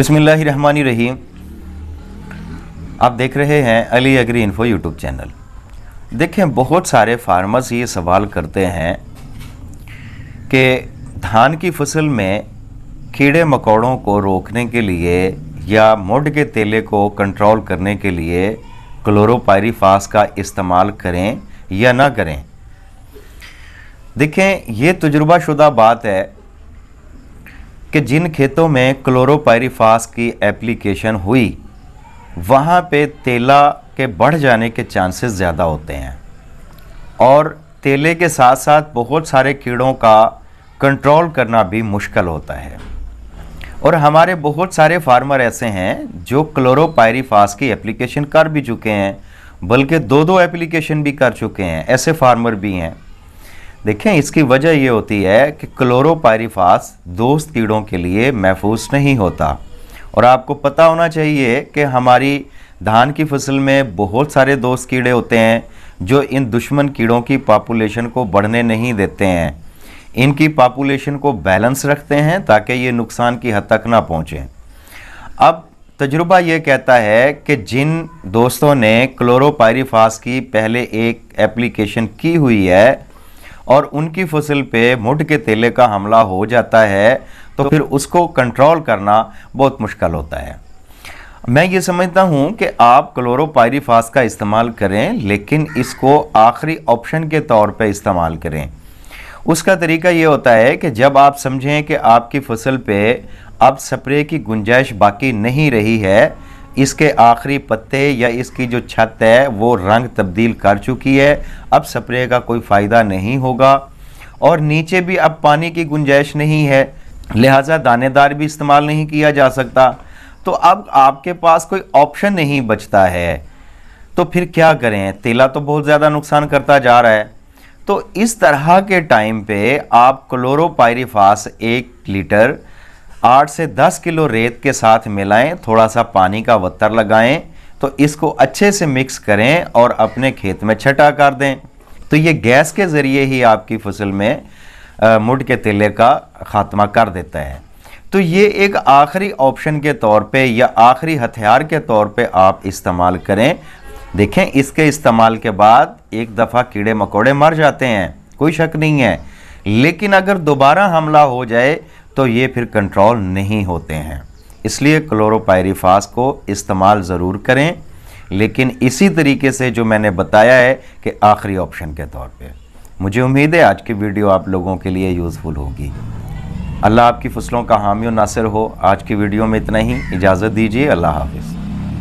रहीम आप देख रहे हैं Ali Agri Info YouTube channel देखें बहुत सारे फार्मर्स ये सवाल करते हैं कि धान की फसल में कीड़े मकौड़ों को रोकने के लिए या मोड के तेले को कंट्रोल करने के लिए क्लोरोपायरीफास का इस्तेमाल करें या ना करें देखें यह तजुर्बा शुदा बात है कि जिन खेतों में क्लोरोपायरीफास की एप्लीकेशन हुई वहाँ पे तेला के बढ़ जाने के चांसेस ज़्यादा होते हैं और तेले के साथ साथ बहुत सारे कीड़ों का कंट्रोल करना भी मुश्किल होता है और हमारे बहुत सारे फार्मर ऐसे हैं जो क्लोरोपायरीफास की एप्लीकेशन कर भी चुके हैं बल्कि दो दो एप्लीकेशन भी कर चुके हैं ऐसे फार्मर भी हैं देखें इसकी वजह ये होती है कि क्लोरोपायरीफास दोस्त कीड़ों के लिए महफूज नहीं होता और आपको पता होना चाहिए कि हमारी धान की फसल में बहुत सारे दोस्त कीड़े होते हैं जो इन दुश्मन कीड़ों की पॉपुलेशन को बढ़ने नहीं देते हैं इनकी पॉपुलेशन को बैलेंस रखते हैं ताकि ये नुकसान की हद तक ना पहुँचें अब तजुर्बा ये कहता है कि जिन दोस्तों ने क्लोरोपायरीफास की पहले एक एप्लीकेशन की हुई है और उनकी फसल पे मुठ के तेले का हमला हो जाता है तो फिर उसको कंट्रोल करना बहुत मुश्किल होता है मैं ये समझता हूँ कि आप क्लोरोपायरीफास का इस्तेमाल करें लेकिन इसको आखिरी ऑप्शन के तौर पे इस्तेमाल करें उसका तरीका ये होता है कि जब आप समझें कि आपकी फसल पे अब स्प्रे की गुंजाइश बाकी नहीं रही है इसके आखिरी पत्ते या इसकी जो छत है वो रंग तब्दील कर चुकी है अब स्प्रे का कोई फ़ायदा नहीं होगा और नीचे भी अब पानी की गुंजाइश नहीं है लिहाजा दानेदार भी इस्तेमाल नहीं किया जा सकता तो अब आपके पास कोई ऑप्शन नहीं बचता है तो फिर क्या करें तेला तो बहुत ज़्यादा नुकसान करता जा रहा है तो इस तरह के टाइम पे आप क्लोरोपायरीफास एक लीटर आठ से दस किलो रेत के साथ मिलाएं थोड़ा सा पानी का वत्तर लगाएं तो इसको अच्छे से मिक्स करें और अपने खेत में छटा कर दें तो ये गैस के ज़रिए ही आपकी फसल में मुड के तिले का ख़ात्मा कर देता है तो ये एक आखिरी ऑप्शन के तौर पे या आखिरी हथियार के तौर पे आप इस्तेमाल करें देखें इसके इस्तेमाल के बाद एक दफ़ा कीड़े मकोड़े मर जाते हैं कोई शक नहीं है लेकिन अगर दोबारा हमला हो जाए तो ये फिर कंट्रोल नहीं होते हैं इसलिए क्लोरोपायरीफास को इस्तेमाल ज़रूर करें लेकिन इसी तरीके से जो मैंने बताया है कि आखिरी ऑप्शन के तौर पे मुझे उम्मीद है आज की वीडियो आप लोगों के लिए यूज़फुल होगी अल्लाह आपकी फसलों का हामी नासिर हो आज की वीडियो में इतना ही इजाज़त दीजिए अल्लाह हाफिज़